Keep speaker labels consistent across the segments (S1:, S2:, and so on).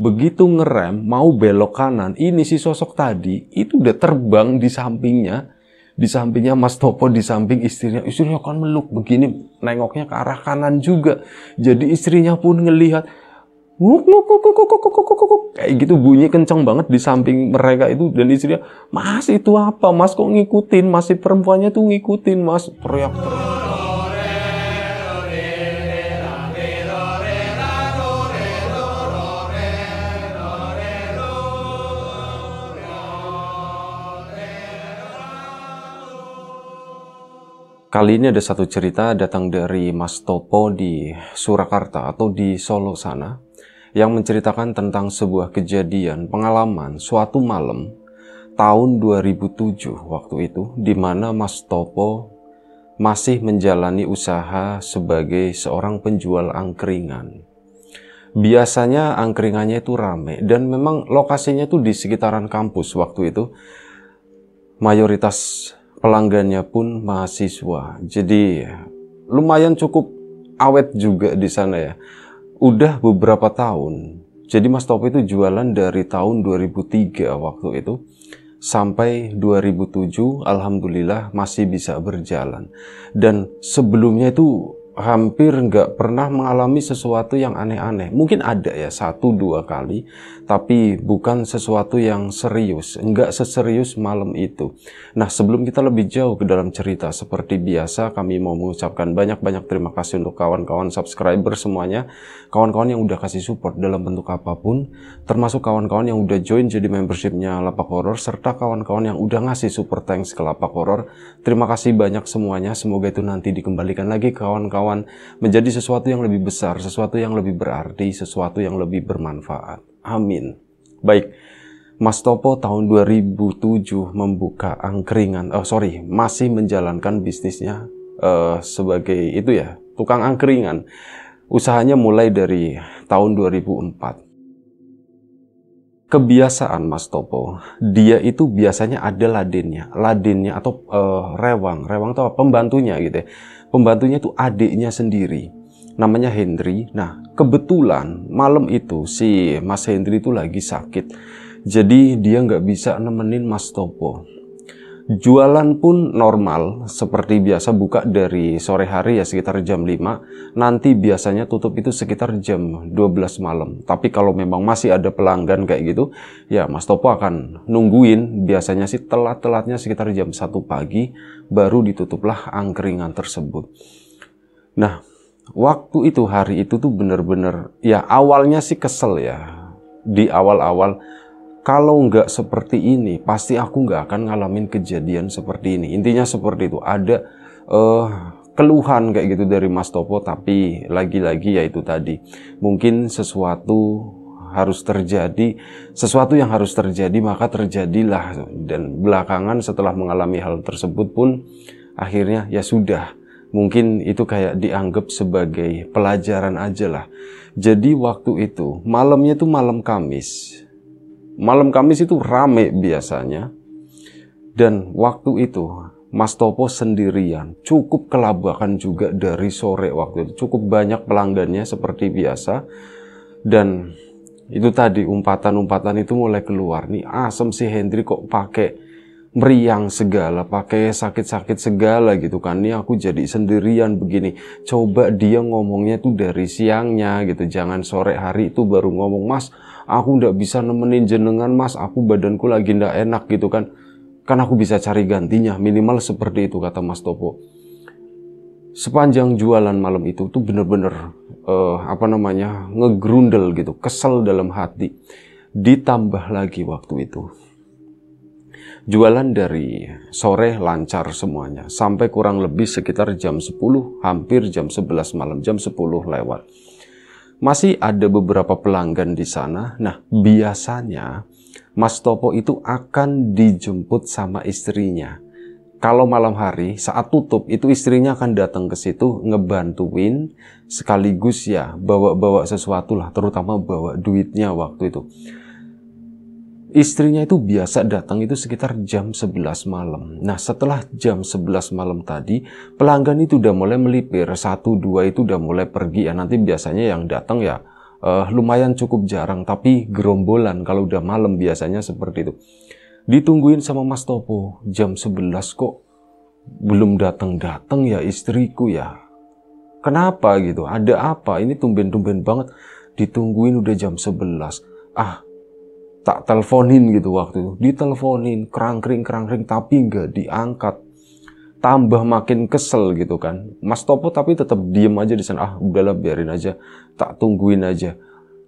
S1: begitu ngerem mau belok kanan ini si sosok tadi itu udah terbang di sampingnya di sampingnya Mas Topo di samping istrinya istrinya kan meluk begini nengoknya ke arah kanan juga jadi istrinya pun ngelihat kayak gitu bunyi kenceng banget di samping mereka itu dan istrinya mas itu apa mas kok ngikutin masih perempuannya tuh ngikutin mas teriak teriak Kali ini ada satu cerita datang dari Mas Topo di Surakarta atau di Solo sana yang menceritakan tentang sebuah kejadian pengalaman suatu malam tahun 2007 waktu itu di mana Mas Topo masih menjalani usaha sebagai seorang penjual angkringan. Biasanya angkringannya itu rame dan memang lokasinya itu di sekitaran kampus waktu itu mayoritas pelanggannya pun mahasiswa. Jadi lumayan cukup awet juga di sana ya. Udah beberapa tahun. Jadi Mas Topi itu jualan dari tahun 2003 waktu itu sampai 2007 alhamdulillah masih bisa berjalan. Dan sebelumnya itu hampir nggak pernah mengalami sesuatu yang aneh-aneh. Mungkin ada ya satu dua kali, tapi bukan sesuatu yang serius, nggak seserius malam itu. Nah sebelum kita lebih jauh ke dalam cerita, seperti biasa kami mau mengucapkan banyak-banyak terima kasih untuk kawan-kawan subscriber semuanya, kawan-kawan yang udah kasih support dalam bentuk apapun, termasuk kawan-kawan yang udah join jadi membershipnya Lapak Horor, serta kawan-kawan yang udah ngasih super thanks ke Lapak Horor. Terima kasih banyak semuanya, semoga itu nanti dikembalikan lagi ke kawan-kawan kawan-kawan menjadi sesuatu yang lebih besar, sesuatu yang lebih berarti, sesuatu yang lebih bermanfaat. Amin. Baik. Mas Topo tahun 2007 membuka angkringan, oh sorry, masih menjalankan bisnisnya uh, sebagai itu ya, tukang angkringan. Usahanya mulai dari tahun 2004. Kebiasaan Mas Topo, dia itu biasanya ada ladennya, ladennya atau uh, rewang, rewang atau pembantunya gitu ya pembantunya itu adiknya sendiri namanya Hendry. Nah, kebetulan malam itu si Mas Hendry itu lagi sakit. Jadi dia nggak bisa nemenin Mas Topo. Jualan pun normal, seperti biasa buka dari sore hari ya sekitar jam 5. Nanti biasanya tutup itu sekitar jam 12 malam. Tapi kalau memang masih ada pelanggan kayak gitu, ya Mas Topo akan nungguin. Biasanya sih telat-telatnya sekitar jam 1 pagi, baru ditutuplah angkringan tersebut. Nah, waktu itu hari itu tuh bener-bener, ya awalnya sih kesel ya. Di awal-awal, kalau nggak seperti ini, pasti aku nggak akan ngalamin kejadian seperti ini. Intinya seperti itu. Ada uh, keluhan kayak gitu dari Mas Topo, tapi lagi-lagi yaitu tadi. Mungkin sesuatu harus terjadi, sesuatu yang harus terjadi maka terjadilah. Dan belakangan setelah mengalami hal tersebut pun akhirnya ya sudah. Mungkin itu kayak dianggap sebagai pelajaran aja lah. Jadi waktu itu, malamnya tuh malam Kamis Malam Kamis itu rame biasanya. Dan waktu itu Mas Topo sendirian, cukup kelabakan juga dari sore waktu itu. Cukup banyak pelanggannya seperti biasa. Dan itu tadi umpatan-umpatan itu mulai keluar. Nih asem si Hendri kok pakai meriang segala, pakai sakit-sakit segala gitu kan. Nih aku jadi sendirian begini. Coba dia ngomongnya tuh dari siangnya gitu. Jangan sore hari itu baru ngomong, "Mas, aku ndak bisa nemenin jenengan mas, aku badanku lagi ndak enak gitu kan. Kan aku bisa cari gantinya, minimal seperti itu kata mas Topo. Sepanjang jualan malam itu tuh bener-bener uh, apa namanya ngegrundel gitu, kesel dalam hati. Ditambah lagi waktu itu Jualan dari sore lancar semuanya sampai kurang lebih sekitar jam 10, hampir jam 11 malam, jam 10 lewat masih ada beberapa pelanggan di sana. Nah, biasanya Mas Topo itu akan dijemput sama istrinya. Kalau malam hari saat tutup itu istrinya akan datang ke situ ngebantuin sekaligus ya bawa-bawa sesuatu lah terutama bawa duitnya waktu itu istrinya itu biasa datang itu sekitar jam 11 malam. Nah, setelah jam 11 malam tadi, pelanggan itu udah mulai melipir. Satu, dua itu udah mulai pergi ya. Nanti biasanya yang datang ya uh, lumayan cukup jarang. Tapi gerombolan kalau udah malam biasanya seperti itu. Ditungguin sama Mas Topo, jam 11 kok belum datang-datang ya istriku ya. Kenapa gitu? Ada apa? Ini tumben-tumben banget. Ditungguin udah jam 11. Ah, tak teleponin gitu waktu itu diteleponin kerangkring kerangkring tapi nggak diangkat tambah makin kesel gitu kan Mas Topo tapi tetap diem aja di sana ah udahlah biarin aja tak tungguin aja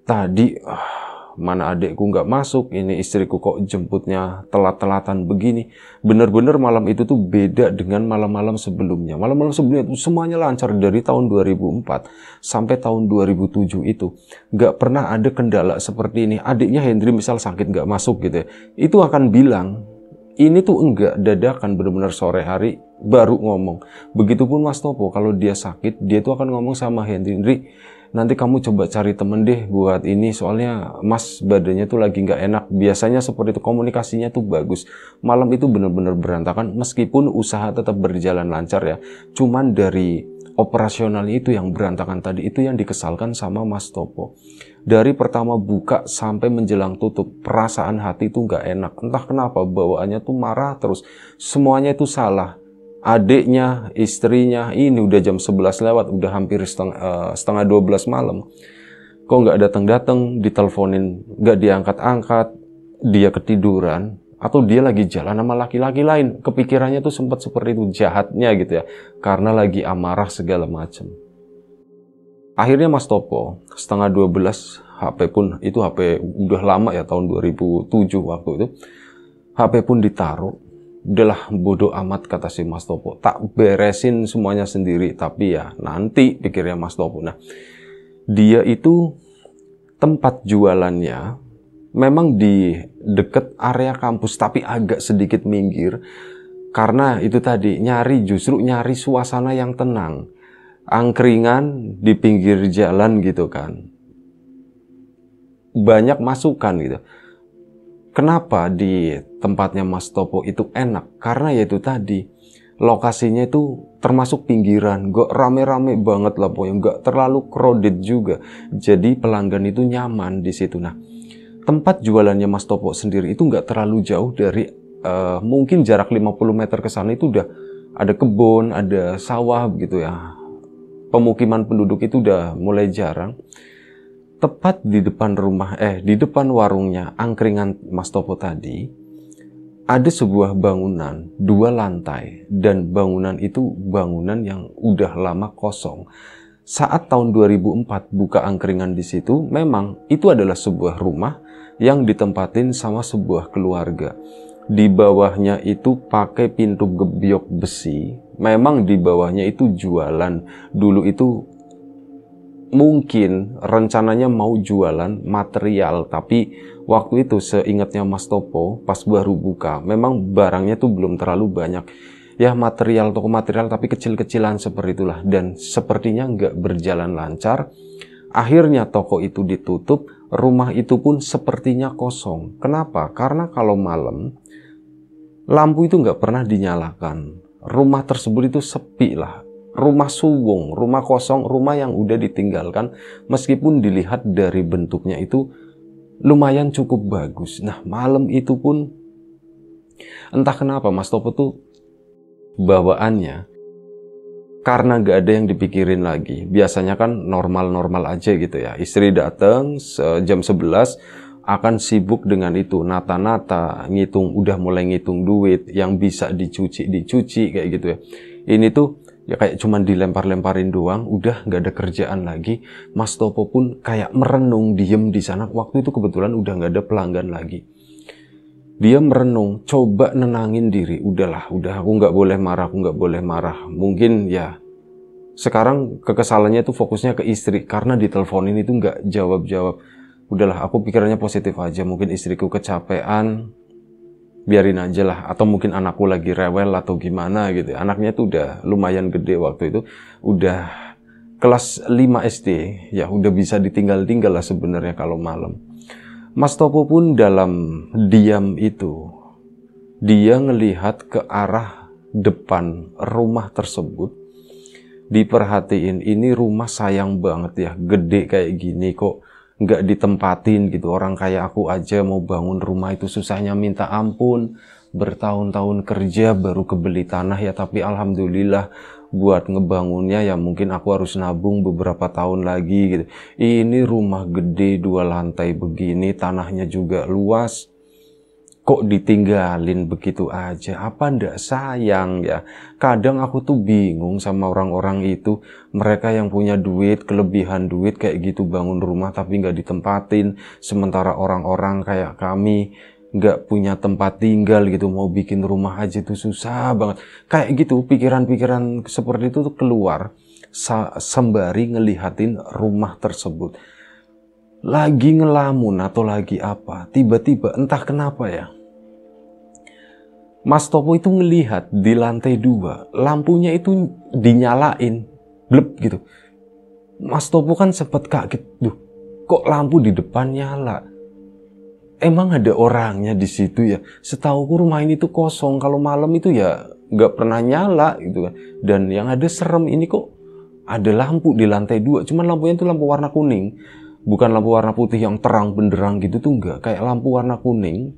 S1: tadi ah, mana adikku nggak masuk, ini istriku kok jemputnya telat-telatan begini. Bener-bener malam itu tuh beda dengan malam-malam sebelumnya. Malam-malam sebelumnya tuh semuanya lancar dari tahun 2004 sampai tahun 2007 itu. Nggak pernah ada kendala seperti ini. Adiknya Hendri misal sakit nggak masuk gitu ya. Itu akan bilang, ini tuh enggak dadakan bener-bener sore hari baru ngomong. Begitupun Mas Topo kalau dia sakit, dia tuh akan ngomong sama Hendri nanti kamu coba cari temen deh buat ini soalnya mas badannya tuh lagi nggak enak biasanya seperti itu komunikasinya tuh bagus malam itu bener-bener berantakan meskipun usaha tetap berjalan lancar ya cuman dari operasional itu yang berantakan tadi itu yang dikesalkan sama Mas Topo. Dari pertama buka sampai menjelang tutup, perasaan hati itu nggak enak. Entah kenapa bawaannya tuh marah terus. Semuanya itu salah adiknya, istrinya, ini udah jam 11 lewat, udah hampir setengah, uh, setengah 12 malam. Kok nggak datang-datang, diteleponin, nggak diangkat-angkat, dia ketiduran, atau dia lagi jalan sama laki-laki lain. Kepikirannya tuh sempat seperti itu, jahatnya gitu ya. Karena lagi amarah segala macam. Akhirnya Mas Topo, setengah 12 HP pun, itu HP udah lama ya, tahun 2007 waktu itu. HP pun ditaruh, udahlah bodoh amat kata si Mas Topo. Tak beresin semuanya sendiri, tapi ya nanti pikirnya Mas Topo. Nah, dia itu tempat jualannya memang di dekat area kampus, tapi agak sedikit minggir. Karena itu tadi, nyari justru nyari suasana yang tenang. Angkringan di pinggir jalan gitu kan. Banyak masukan gitu Kenapa di tempatnya Mas Topo itu enak? Karena yaitu tadi lokasinya itu termasuk pinggiran, gak rame-rame banget lah pokoknya, gak terlalu crowded juga. Jadi pelanggan itu nyaman di situ. Nah, tempat jualannya Mas Topo sendiri itu gak terlalu jauh dari uh, mungkin jarak 50 meter ke sana itu udah ada kebun, ada sawah gitu ya. Pemukiman penduduk itu udah mulai jarang tepat di depan rumah eh di depan warungnya angkringan Mas Topo tadi ada sebuah bangunan dua lantai dan bangunan itu bangunan yang udah lama kosong. Saat tahun 2004 buka angkringan di situ, memang itu adalah sebuah rumah yang ditempatin sama sebuah keluarga. Di bawahnya itu pakai pintu gebyok besi. Memang di bawahnya itu jualan. Dulu itu mungkin rencananya mau jualan material tapi waktu itu seingatnya Mas Topo pas baru buka memang barangnya tuh belum terlalu banyak ya material toko material tapi kecil-kecilan seperti itulah dan sepertinya nggak berjalan lancar akhirnya toko itu ditutup rumah itu pun sepertinya kosong kenapa karena kalau malam lampu itu nggak pernah dinyalakan rumah tersebut itu sepi lah rumah suwung, rumah kosong, rumah yang udah ditinggalkan meskipun dilihat dari bentuknya itu lumayan cukup bagus. Nah, malam itu pun entah kenapa Mas Topo tuh bawaannya karena gak ada yang dipikirin lagi. Biasanya kan normal-normal aja gitu ya. Istri datang jam 11 akan sibuk dengan itu nata-nata, ngitung udah mulai ngitung duit yang bisa dicuci dicuci kayak gitu ya. Ini tuh ya kayak cuman dilempar-lemparin doang udah nggak ada kerjaan lagi Mas Topo pun kayak merenung diem di sana waktu itu kebetulan udah nggak ada pelanggan lagi dia merenung coba nenangin diri udahlah udah aku nggak boleh marah aku nggak boleh marah mungkin ya sekarang kekesalannya itu fokusnya ke istri karena diteleponin itu nggak jawab-jawab udahlah aku pikirannya positif aja mungkin istriku kecapean biarin aja lah atau mungkin anakku lagi rewel atau gimana gitu ya. anaknya tuh udah lumayan gede waktu itu udah kelas 5 SD ya udah bisa ditinggal-tinggal lah sebenarnya kalau malam Mas Topo pun dalam diam itu dia ngelihat ke arah depan rumah tersebut diperhatiin ini rumah sayang banget ya gede kayak gini kok nggak ditempatin gitu orang kayak aku aja mau bangun rumah itu susahnya minta ampun bertahun-tahun kerja baru kebeli tanah ya tapi alhamdulillah buat ngebangunnya ya mungkin aku harus nabung beberapa tahun lagi gitu ini rumah gede dua lantai begini tanahnya juga luas kok ditinggalin begitu aja apa ndak sayang ya kadang aku tuh bingung sama orang-orang itu mereka yang punya duit kelebihan duit kayak gitu bangun rumah tapi nggak ditempatin sementara orang-orang kayak kami nggak punya tempat tinggal gitu mau bikin rumah aja tuh susah banget kayak gitu pikiran-pikiran seperti itu tuh keluar sembari ngelihatin rumah tersebut lagi ngelamun atau lagi apa, tiba-tiba entah kenapa ya. Mas Topo itu melihat di lantai dua, lampunya itu dinyalain, blep gitu. Mas Topo kan sempat kaget, duh kok lampu di depan nyala? Emang ada orangnya di situ ya? setahu ku rumah ini tuh kosong, kalau malam itu ya nggak pernah nyala gitu kan. Dan yang ada serem ini kok ada lampu di lantai dua, cuman lampunya itu lampu warna kuning bukan lampu warna putih yang terang benderang gitu tuh enggak kayak lampu warna kuning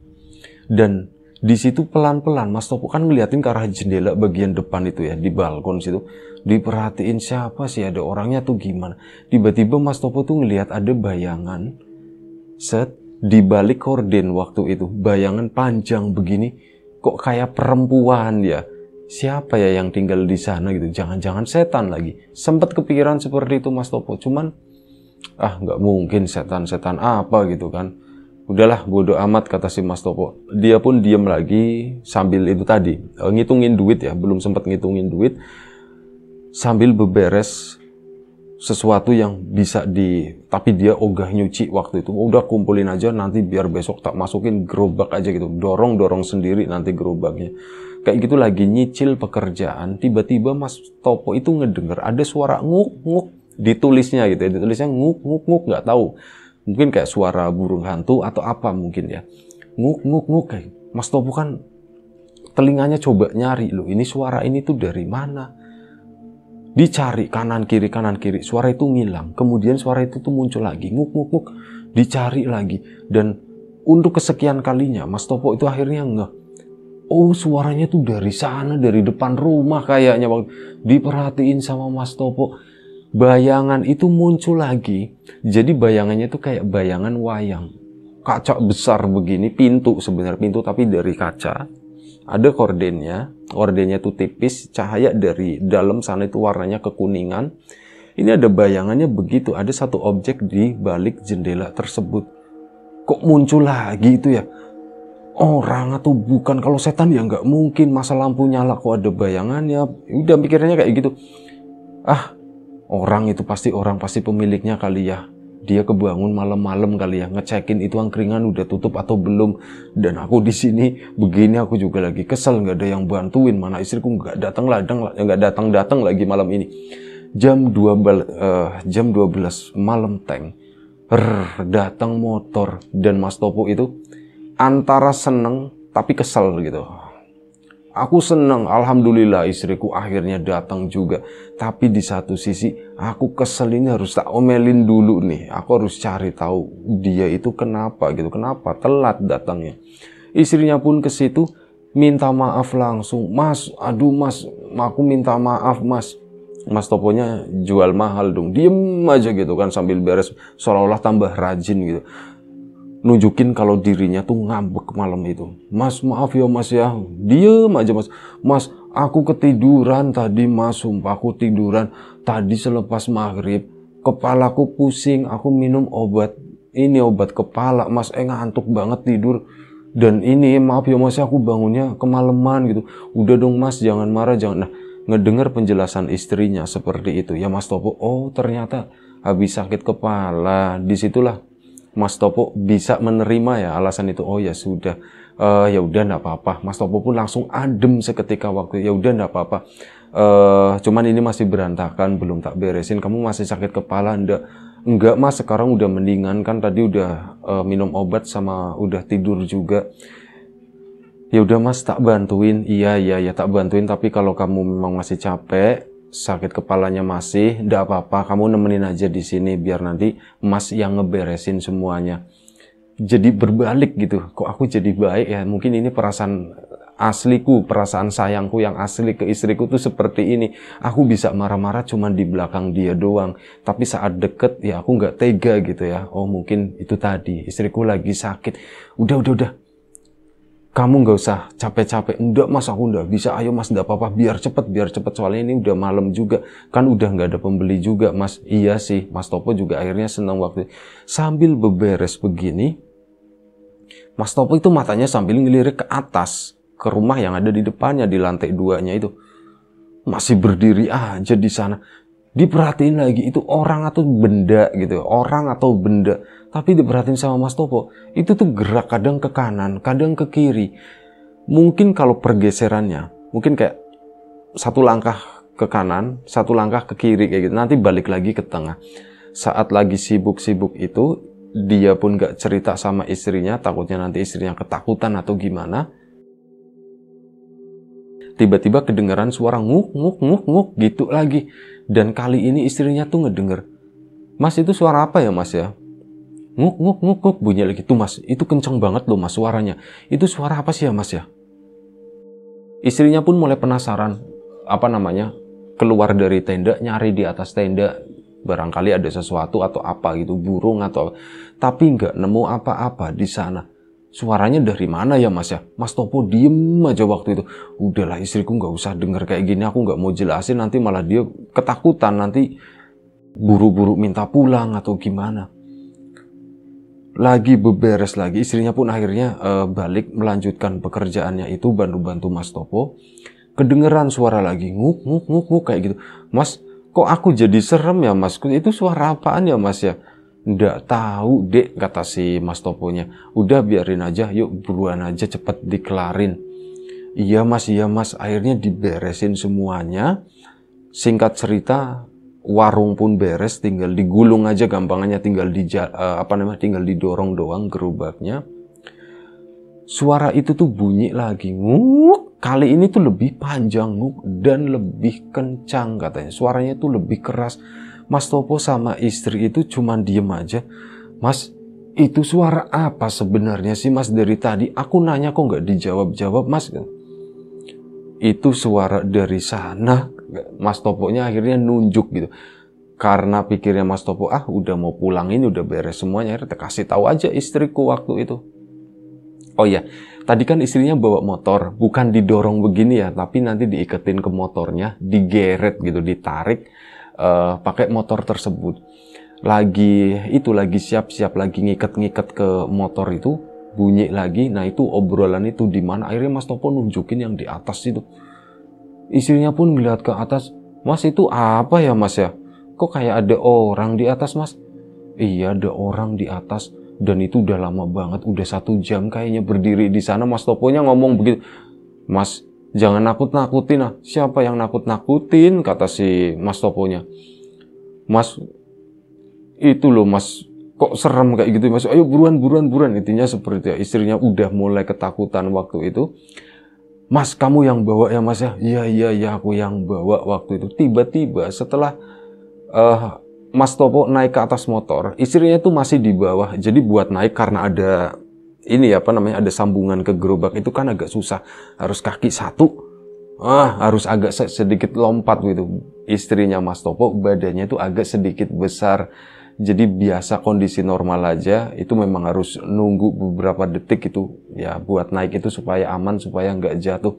S1: dan di situ pelan-pelan Mas Topo kan ngeliatin ke arah jendela bagian depan itu ya di balkon situ diperhatiin siapa sih ada orangnya tuh gimana tiba-tiba Mas Topo tuh ngelihat ada bayangan set di balik korden waktu itu bayangan panjang begini kok kayak perempuan ya siapa ya yang tinggal di sana gitu jangan-jangan setan lagi sempat kepikiran seperti itu Mas Topo cuman ah nggak mungkin setan-setan apa gitu kan udahlah bodoh amat kata si Mas Topo dia pun diem lagi sambil itu tadi eh, ngitungin duit ya belum sempat ngitungin duit sambil beberes sesuatu yang bisa di tapi dia ogah nyuci waktu itu udah kumpulin aja nanti biar besok tak masukin gerobak aja gitu dorong dorong sendiri nanti gerobaknya kayak gitu lagi nyicil pekerjaan tiba-tiba Mas Topo itu ngedenger ada suara nguk nguk ditulisnya gitu ya ditulisnya nguk nguk nguk nggak tahu mungkin kayak suara burung hantu atau apa mungkin ya nguk nguk nguk kayak Mas Topo kan telinganya coba nyari loh ini suara ini tuh dari mana dicari kanan kiri kanan kiri suara itu ngilang kemudian suara itu tuh muncul lagi nguk nguk nguk dicari lagi dan untuk kesekian kalinya Mas Topo itu akhirnya nggak Oh suaranya tuh dari sana dari depan rumah kayaknya waktu diperhatiin sama Mas Topo bayangan itu muncul lagi. Jadi bayangannya itu kayak bayangan wayang. Kaca besar begini, pintu sebenarnya pintu tapi dari kaca. Ada kordennya, kordennya itu tipis, cahaya dari dalam sana itu warnanya kekuningan. Ini ada bayangannya begitu, ada satu objek di balik jendela tersebut. Kok muncul lagi itu ya? orang atau bukan kalau setan ya nggak mungkin masa lampu nyala kok ada bayangannya udah pikirannya kayak gitu ah Orang itu pasti orang, pasti pemiliknya kali ya. Dia kebangun malam-malam kali ya, ngecekin itu angkringan udah tutup atau belum. Dan aku di sini begini aku juga lagi kesel nggak ada yang bantuin. Mana istriku nggak datang ladang, nggak datang datang lagi malam ini. Jam 12 uh, eh, jam 12 malam tank. Rrr, datang motor dan Mas Topo itu antara seneng tapi kesel gitu Aku senang, alhamdulillah istriku akhirnya datang juga. Tapi di satu sisi aku kesel ini harus tak omelin dulu nih. Aku harus cari tahu dia itu kenapa gitu, kenapa telat datangnya. Istrinya pun ke situ minta maaf langsung. Mas, aduh mas, aku minta maaf mas. Mas Toponya jual mahal dong, diem aja gitu kan sambil beres seolah-olah tambah rajin gitu nunjukin kalau dirinya tuh ngambek malam itu. Mas maaf ya mas ya, diem aja mas. Mas aku ketiduran tadi mas, sumpah aku tiduran. Tadi selepas maghrib, kepalaku pusing, aku minum obat. Ini obat kepala mas, eh ngantuk banget tidur. Dan ini maaf ya mas, ya, aku bangunnya kemalaman gitu. Udah dong mas, jangan marah, jangan. Nah, ngedengar penjelasan istrinya seperti itu. Ya mas Topo, oh ternyata habis sakit kepala, disitulah Mas Topo bisa menerima ya alasan itu. Oh ya sudah, uh, ya udah nggak apa-apa. Mas Topo pun langsung adem seketika waktu. Ya udah nggak apa-apa. Uh, cuman ini masih berantakan, belum tak beresin. Kamu masih sakit kepala ndak? Enggak mas, sekarang udah mendingan kan. Tadi udah uh, minum obat sama udah tidur juga. Ya udah mas, tak bantuin. Iya iya ya tak bantuin. Tapi kalau kamu memang masih capek, sakit kepalanya masih, tidak apa-apa, kamu nemenin aja di sini biar nanti Mas yang ngeberesin semuanya. Jadi berbalik gitu, kok aku jadi baik ya? Mungkin ini perasaan asliku, perasaan sayangku yang asli ke istriku tuh seperti ini. Aku bisa marah-marah cuman di belakang dia doang, tapi saat deket ya aku nggak tega gitu ya. Oh mungkin itu tadi istriku lagi sakit. Udah udah udah, kamu nggak usah capek-capek. Enggak mas, aku enggak bisa. Ayo mas, enggak apa-apa. Biar cepet, biar cepet. Soalnya ini udah malam juga. Kan udah nggak ada pembeli juga mas. Iya sih, mas Topo juga akhirnya senang waktu. Sambil beberes begini, mas Topo itu matanya sambil ngelirik ke atas. Ke rumah yang ada di depannya, di lantai duanya itu. Masih berdiri aja di sana diperhatiin lagi itu orang atau benda gitu orang atau benda tapi diperhatiin sama Mas Topo itu tuh gerak kadang ke kanan kadang ke kiri mungkin kalau pergeserannya mungkin kayak satu langkah ke kanan satu langkah ke kiri kayak gitu nanti balik lagi ke tengah saat lagi sibuk-sibuk itu dia pun gak cerita sama istrinya takutnya nanti istrinya ketakutan atau gimana tiba-tiba kedengaran suara nguk nguk nguk nguk gitu lagi. Dan kali ini istrinya tuh ngedenger. Mas itu suara apa ya mas ya? Nguk nguk nguk nguk bunyi lagi. Tuh mas, itu kenceng banget loh mas suaranya. Itu suara apa sih ya mas ya? Istrinya pun mulai penasaran. Apa namanya? Keluar dari tenda, nyari di atas tenda. Barangkali ada sesuatu atau apa gitu, burung atau Tapi nggak nemu apa-apa di sana suaranya dari mana ya mas ya? Mas Topo diem aja waktu itu. Udahlah istriku nggak usah denger kayak gini, aku nggak mau jelasin nanti malah dia ketakutan nanti buru-buru minta pulang atau gimana. Lagi beberes lagi, istrinya pun akhirnya uh, balik melanjutkan pekerjaannya itu bantu-bantu Mas Topo. Kedengeran suara lagi nguk nguk nguk nguk kayak gitu. Mas, kok aku jadi serem ya Mas? Itu suara apaan ya Mas ya? ndak tahu, Dek, kata si Mas Toponya. Udah biarin aja, yuk buruan aja cepet dikelarin. Iya mas, iya mas, akhirnya diberesin semuanya. Singkat cerita, warung pun beres, tinggal digulung aja gampangnya tinggal di eh, apa namanya, tinggal didorong doang gerobaknya. Suara itu tuh bunyi lagi, nguk. Kali ini tuh lebih panjang nguk dan lebih kencang katanya. Suaranya tuh lebih keras Mas Topo sama istri itu cuman diem aja. Mas, itu suara apa sebenarnya sih Mas dari tadi? Aku nanya kok nggak dijawab-jawab Mas. Itu suara dari sana. Mas Topo-nya akhirnya nunjuk gitu. Karena pikirnya Mas Topo, ah udah mau pulang ini udah beres semuanya. Akhirnya kasih tahu aja istriku waktu itu. Oh iya, tadi kan istrinya bawa motor, bukan didorong begini ya, tapi nanti diiketin ke motornya, digeret gitu, ditarik uh, pakai motor tersebut lagi itu lagi siap-siap lagi ngikat-ngikat ke motor itu bunyi lagi nah itu obrolan itu di mana akhirnya Mas Topo nunjukin yang di atas itu istrinya pun melihat ke atas Mas itu apa ya Mas ya kok kayak ada orang di atas Mas iya ada orang di atas dan itu udah lama banget udah satu jam kayaknya berdiri di sana Mas Toponya ngomong begitu Mas Jangan nakut-nakutin ah. Siapa yang nakut-nakutin? Kata si Mas Toponya. Mas, itu loh Mas, kok serem kayak gitu Mas. Ayo buruan, buruan, buruan. Intinya seperti itu ya. Istrinya udah mulai ketakutan waktu itu. Mas, kamu yang bawa ya Mas ya? Iya, iya, iya, aku yang bawa waktu itu. Tiba-tiba setelah uh, Mas Topo naik ke atas motor, istrinya tuh masih di bawah. Jadi buat naik karena ada ini apa namanya ada sambungan ke gerobak itu kan agak susah harus kaki satu ah harus agak sedikit lompat gitu istrinya Mas Topo badannya itu agak sedikit besar jadi biasa kondisi normal aja itu memang harus nunggu beberapa detik itu ya buat naik itu supaya aman supaya nggak jatuh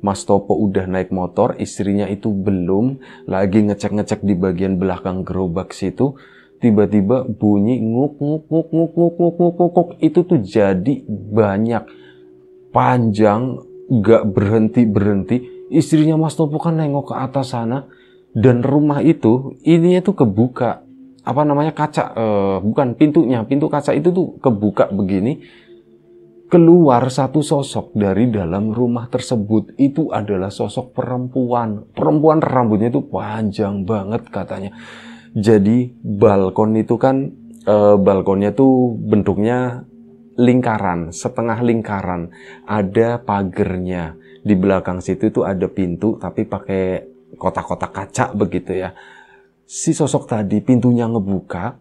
S1: Mas Topo udah naik motor istrinya itu belum lagi ngecek-ngecek di bagian belakang gerobak situ tiba-tiba bunyi nguk nguk nguk nguk nguk nguk nguk nguk, nguk. itu tuh jadi banyak panjang gak berhenti berhenti istrinya Mas Topo kan nengok ke atas sana dan rumah itu ininya tuh kebuka apa namanya kaca eh, bukan pintunya pintu kaca itu tuh kebuka begini keluar satu sosok dari dalam rumah tersebut itu adalah sosok perempuan perempuan rambutnya itu panjang banget katanya jadi balkon itu kan e, balkonnya tuh bentuknya lingkaran, setengah lingkaran. Ada pagernya. Di belakang situ itu ada pintu tapi pakai kotak-kotak kaca begitu ya. Si sosok tadi pintunya ngebuka.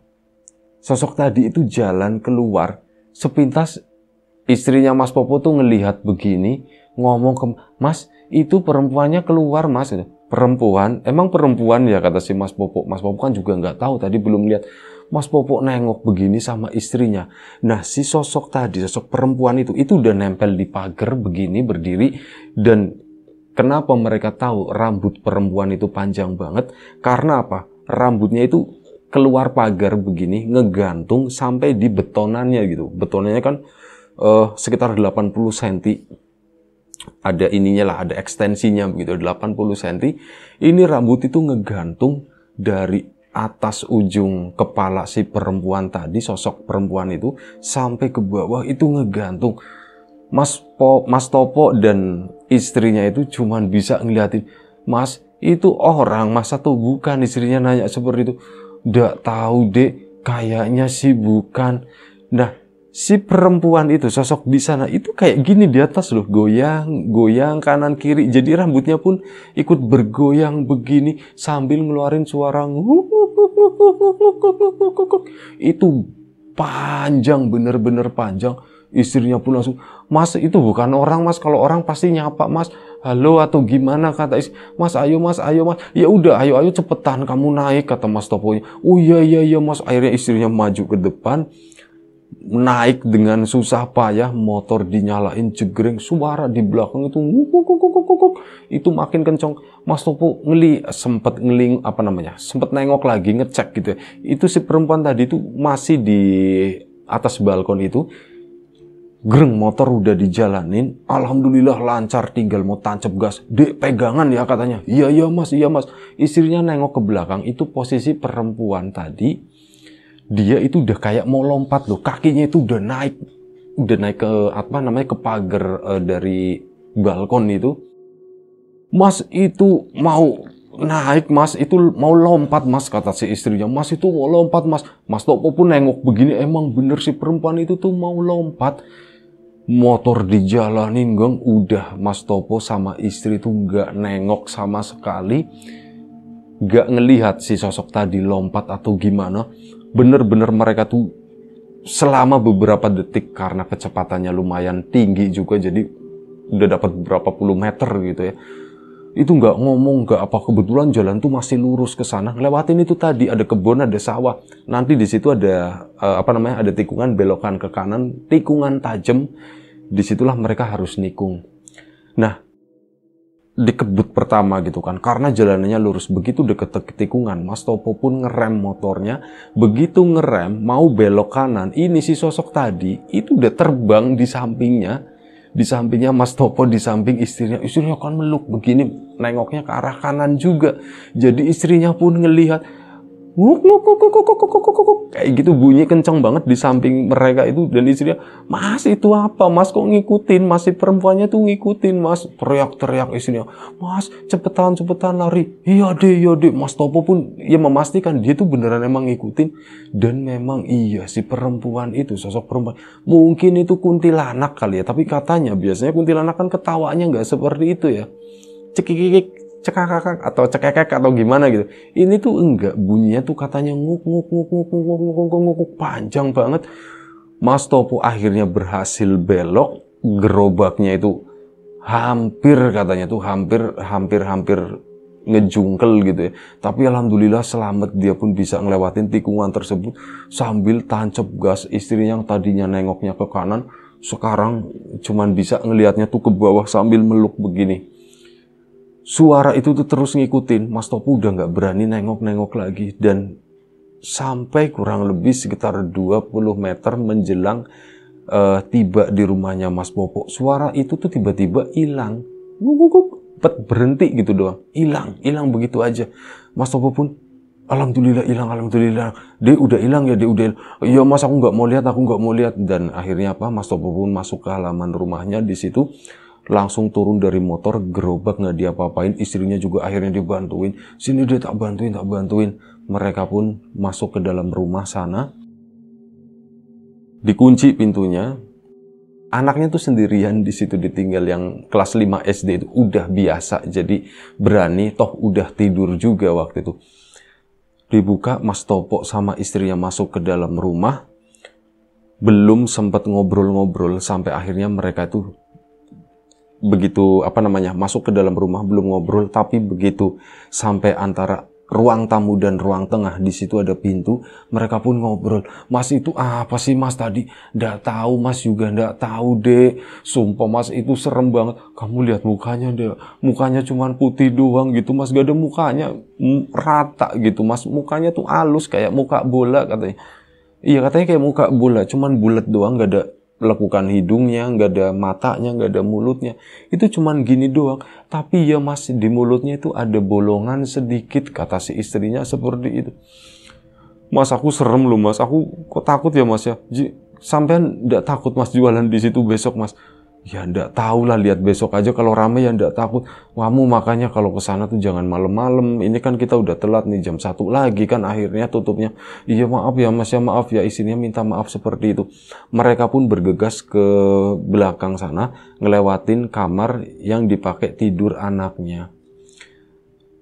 S1: Sosok tadi itu jalan keluar. Sepintas istrinya Mas Popo tuh ngelihat begini, ngomong ke Mas, itu perempuannya keluar Mas perempuan emang perempuan ya kata si Mas Popok Mas Popok kan juga nggak tahu tadi belum lihat Mas Popok nengok begini sama istrinya nah si sosok tadi sosok perempuan itu itu udah nempel di pagar begini berdiri dan kenapa mereka tahu rambut perempuan itu panjang banget karena apa rambutnya itu keluar pagar begini ngegantung sampai di betonannya gitu betonannya kan uh, sekitar 80 cm ada ininya lah, ada ekstensinya begitu 80 cm. Ini rambut itu ngegantung dari atas ujung kepala si perempuan tadi, sosok perempuan itu sampai ke bawah itu ngegantung. Mas po, Mas Topo dan istrinya itu cuman bisa ngeliatin, "Mas, itu orang, masa tuh bukan?" Istrinya nanya seperti itu. "Ndak tahu, Dek. Kayaknya sih bukan." Nah, si perempuan itu sosok di sana itu kayak gini di atas loh goyang goyang kanan kiri jadi rambutnya pun ikut bergoyang begini sambil ngeluarin suara itu panjang bener-bener panjang istrinya pun langsung mas itu bukan orang mas kalau orang pasti nyapa mas halo atau gimana kata istri mas ayo mas ayo mas ya udah ayo ayo cepetan kamu naik kata mas toponya oh iya iya iya mas akhirnya istrinya maju ke depan naik dengan susah payah, motor dinyalain jegring, suara di belakang itu itu makin kencang. Mas Topo ngeli sempat ngeling apa namanya? Sempat nengok lagi ngecek gitu. Ya. Itu si perempuan tadi itu masih di atas balkon itu. Greng motor udah dijalanin, alhamdulillah lancar tinggal mau tancap gas. Dek pegangan ya katanya. Iya iya Mas, iya Mas. Istrinya nengok ke belakang itu posisi perempuan tadi dia itu udah kayak mau lompat loh kakinya itu udah naik udah naik ke apa namanya ke pagar uh, dari balkon itu mas itu mau naik mas itu mau lompat mas kata si istrinya mas itu mau lompat mas mas Topo pun nengok begini emang bener si perempuan itu tuh mau lompat motor dijalanin gong udah Mas Topo sama istri tuh nggak nengok sama sekali nggak ngelihat si sosok tadi lompat atau gimana bener-bener mereka tuh selama beberapa detik karena kecepatannya lumayan tinggi juga jadi udah dapat beberapa puluh meter gitu ya itu nggak ngomong nggak apa kebetulan jalan tuh masih lurus ke sana lewatin itu tadi ada kebun ada sawah nanti di situ ada eh, apa namanya ada tikungan belokan ke kanan tikungan tajam disitulah mereka harus nikung nah dikebut pertama gitu kan karena jalanannya lurus begitu deket tikungan Mas Topo pun ngerem motornya begitu ngerem mau belok kanan ini si sosok tadi itu udah terbang di sampingnya di sampingnya Mas Topo di samping istrinya istrinya kan meluk begini nengoknya ke arah kanan juga jadi istrinya pun ngelihat nguk nguk nguk nguk nguk nguk nguk nguk kayak gitu bunyi kencang banget di samping mereka itu dan istrinya mas itu apa mas kok ngikutin masih perempuannya tuh ngikutin mas teriak-teriak istrinya mas cepetan cepetan lari iya deh iya deh mas Topo pun ya memastikan dia tuh beneran emang ngikutin dan memang iya si perempuan itu sosok perempuan mungkin itu kuntilanak kali ya tapi katanya biasanya kuntilanak kan ketawanya nggak seperti itu ya cekikik cekakakak atau cekekek atau gimana gitu. Ini tuh enggak bunyinya tuh katanya nguk nguk nguk nguk nguk nguk nguk nguk, nguk panjang banget. Mas Topo akhirnya berhasil belok gerobaknya itu hampir katanya tuh hampir hampir hampir ngejungkel gitu ya. Tapi alhamdulillah selamat dia pun bisa ngelewatin tikungan tersebut sambil tancap gas istrinya yang tadinya nengoknya ke kanan sekarang cuman bisa ngelihatnya tuh ke bawah sambil meluk begini suara itu tuh terus ngikutin. Mas Topo udah nggak berani nengok-nengok lagi dan sampai kurang lebih sekitar 20 meter menjelang uh, tiba di rumahnya Mas Popo, suara itu tuh tiba-tiba hilang. gugup-gugup pet berhenti gitu doang. Hilang, hilang begitu aja. Mas Topo pun Alhamdulillah hilang, alhamdulillah. Dia udah hilang ya, dia udah. yo iya, mas aku nggak mau lihat, aku nggak mau lihat. Dan akhirnya apa? Mas Topo pun masuk ke halaman rumahnya di situ langsung turun dari motor gerobak nggak diapa-apain istrinya juga akhirnya dibantuin sini dia tak bantuin tak bantuin mereka pun masuk ke dalam rumah sana dikunci pintunya anaknya tuh sendirian di situ ditinggal yang kelas 5 SD itu udah biasa jadi berani toh udah tidur juga waktu itu dibuka Mas Topo sama istrinya masuk ke dalam rumah belum sempat ngobrol-ngobrol sampai akhirnya mereka itu begitu apa namanya masuk ke dalam rumah belum ngobrol tapi begitu sampai antara ruang tamu dan ruang tengah di situ ada pintu mereka pun ngobrol mas itu apa sih mas tadi ndak tahu mas juga ndak tahu deh sumpah mas itu serem banget kamu lihat mukanya deh mukanya cuman putih doang gitu mas gak ada mukanya rata gitu mas mukanya tuh halus kayak muka bola katanya iya katanya kayak muka bola cuman bulat doang gak ada lekukan hidungnya, nggak ada matanya, nggak ada mulutnya. Itu cuman gini doang. Tapi ya masih di mulutnya itu ada bolongan sedikit, kata si istrinya seperti itu. Mas aku serem loh mas, aku kok takut ya mas ya. Sampai nggak takut mas jualan di situ besok mas. Ya ndak tahu lah lihat besok aja kalau ramai ya ndak takut. Kamu makanya kalau ke sana tuh jangan malam-malam. Ini kan kita udah telat nih jam satu lagi kan akhirnya tutupnya. Iya maaf ya Mas ya maaf ya isinya minta maaf seperti itu. Mereka pun bergegas ke belakang sana ngelewatin kamar yang dipakai tidur anaknya.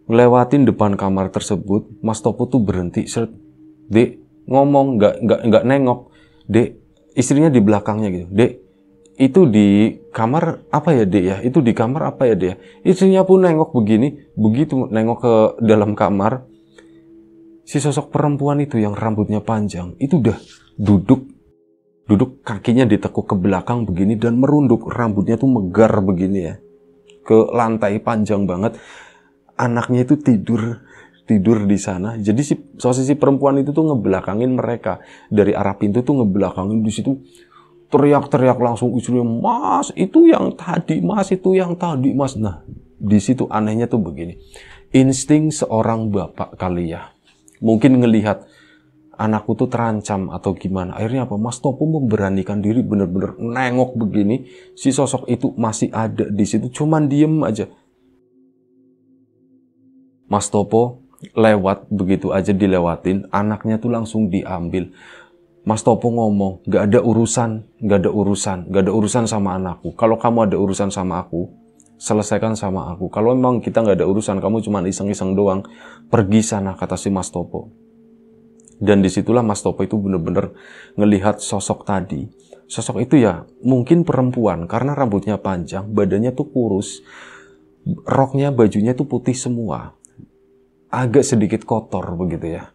S1: Ngelewatin depan kamar tersebut, Mas Topo tuh berhenti. Seret, Dek, ngomong nggak nggak nggak nengok. Dek, istrinya di belakangnya gitu. Dek, itu di kamar apa ya dek ya itu di kamar apa ya dek ya istrinya pun nengok begini begitu nengok ke dalam kamar si sosok perempuan itu yang rambutnya panjang itu udah duduk duduk kakinya ditekuk ke belakang begini dan merunduk rambutnya tuh megar begini ya ke lantai panjang banget anaknya itu tidur tidur di sana jadi si sosisi perempuan itu tuh ngebelakangin mereka dari arah pintu tuh ngebelakangin di situ teriak-teriak langsung istrinya, Mas itu yang tadi, Mas itu yang tadi, Mas. Nah, di situ anehnya tuh begini. Insting seorang bapak kali ya. Mungkin ngelihat anakku tuh terancam atau gimana. Akhirnya apa? Mas Topo memberanikan diri bener-bener nengok begini. Si sosok itu masih ada di situ, cuman diem aja. Mas Topo lewat begitu aja dilewatin, anaknya tuh langsung diambil. Mas Topo ngomong, gak ada urusan, gak ada urusan, gak ada urusan sama anakku. Kalau kamu ada urusan sama aku, selesaikan sama aku. Kalau memang kita gak ada urusan, kamu cuma iseng-iseng doang, pergi sana, kata si Mas Topo. Dan disitulah Mas Topo itu bener-bener ngelihat sosok tadi. Sosok itu ya mungkin perempuan, karena rambutnya panjang, badannya tuh kurus, roknya, bajunya tuh putih semua. Agak sedikit kotor begitu ya.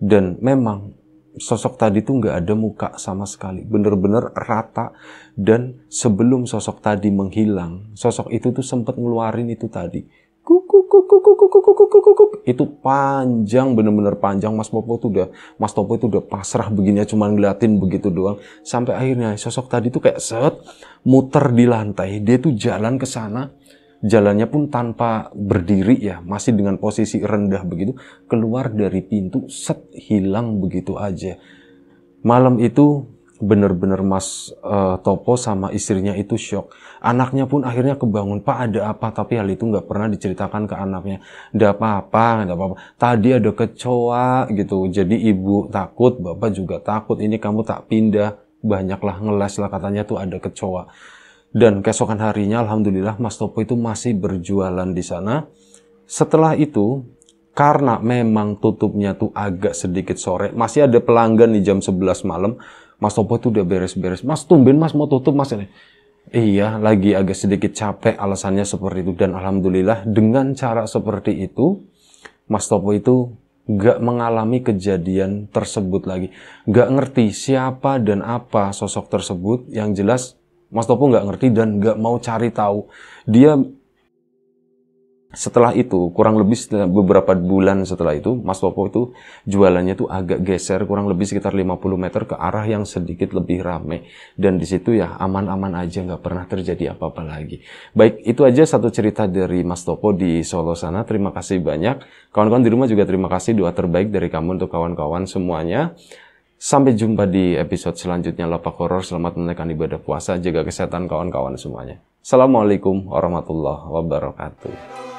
S1: Dan memang sosok tadi tuh nggak ada muka sama sekali, bener-bener rata dan sebelum sosok tadi menghilang, sosok itu tuh sempat ngeluarin itu tadi. Kuku itu panjang bener-bener panjang Mas Popo tuh udah Mas Topo itu udah pasrah begini cuma ngeliatin begitu doang sampai akhirnya sosok tadi tuh kayak set muter di lantai dia tuh jalan ke sana jalannya pun tanpa berdiri ya, masih dengan posisi rendah begitu, keluar dari pintu, set hilang begitu aja. Malam itu bener-bener Mas uh, Topo sama istrinya itu shock. Anaknya pun akhirnya kebangun, Pak ada apa? Tapi hal itu nggak pernah diceritakan ke anaknya. Ada apa-apa, ada apa-apa. Tadi ada kecoa gitu, jadi ibu takut, bapak juga takut. Ini kamu tak pindah, banyaklah ngeles lah katanya tuh ada kecoa dan keesokan harinya, alhamdulillah, Mas Topo itu masih berjualan di sana. Setelah itu, karena memang tutupnya tuh agak sedikit sore, masih ada pelanggan di jam 11 malam. Mas Topo itu udah beres-beres. Mas tumben Mas mau tutup Mas ini. Iya, lagi agak sedikit capek alasannya seperti itu dan alhamdulillah dengan cara seperti itu Mas Topo itu gak mengalami kejadian tersebut lagi. Gak ngerti siapa dan apa sosok tersebut yang jelas Mas Topo nggak ngerti dan nggak mau cari tahu. Dia setelah itu kurang lebih beberapa bulan setelah itu Mas Topo itu jualannya tuh agak geser kurang lebih sekitar 50 meter ke arah yang sedikit lebih rame dan di situ ya aman-aman aja nggak pernah terjadi apa-apa lagi baik itu aja satu cerita dari Mas Topo di Solo sana terima kasih banyak kawan-kawan di rumah juga terima kasih doa terbaik dari kamu untuk kawan-kawan semuanya Sampai jumpa di episode selanjutnya Lapak Horor. Selamat menaikkan ibadah puasa. Jaga kesehatan kawan-kawan semuanya. Assalamualaikum warahmatullahi wabarakatuh.